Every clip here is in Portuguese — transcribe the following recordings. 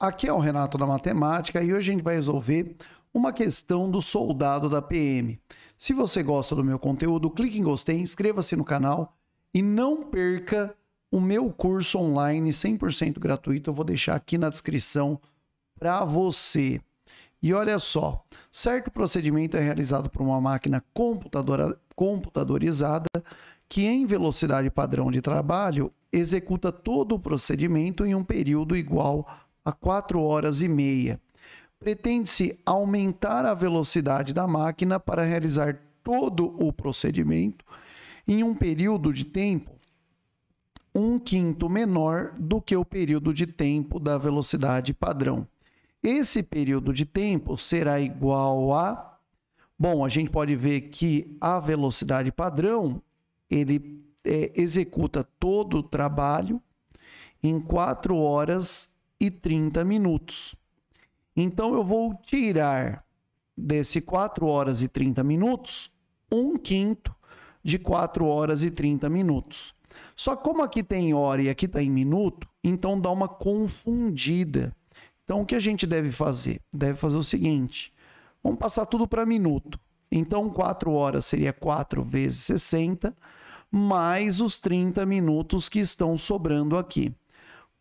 Aqui é o Renato da Matemática e hoje a gente vai resolver uma questão do soldado da PM. Se você gosta do meu conteúdo, clique em gostei, inscreva-se no canal e não perca o meu curso online 100% gratuito. Eu vou deixar aqui na descrição para você. E olha só, certo procedimento é realizado por uma máquina computadora, computadorizada que, em velocidade padrão de trabalho, executa todo o procedimento em um período igual a 4 horas e meia. Pretende-se aumentar a velocidade da máquina para realizar todo o procedimento em um período de tempo um quinto menor do que o período de tempo da velocidade padrão. Esse período de tempo será igual a. Bom, a gente pode ver que a velocidade padrão ele é, executa todo o trabalho em 4 horas e 30 minutos. Então eu vou tirar desse 4 horas e 30 minutos um quinto de 4 horas e 30 minutos. Só como aqui tem hora e aqui está em minuto, então dá uma confundida. Então o que a gente deve fazer? Deve fazer o seguinte: vamos passar tudo para minuto. Então 4 horas seria 4 vezes 60 mais os 30 minutos que estão sobrando aqui.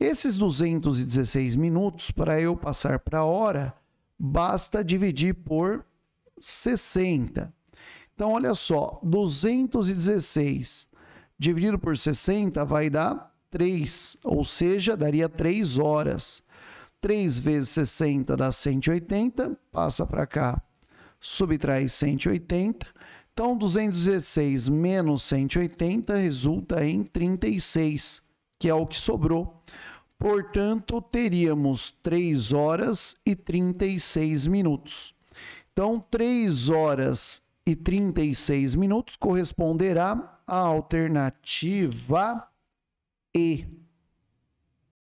Esses 216 minutos, para eu passar para a hora, basta dividir por 60. Então, olha só, 216 dividido por 60 vai dar 3, ou seja, daria 3 horas. 3 vezes 60 dá 180, passa para cá, subtrai 180. Então, 216 menos 180 resulta em 36 que é o que sobrou. Portanto, teríamos 3 horas e 36 minutos. Então, 3 horas e 36 minutos corresponderá à alternativa E.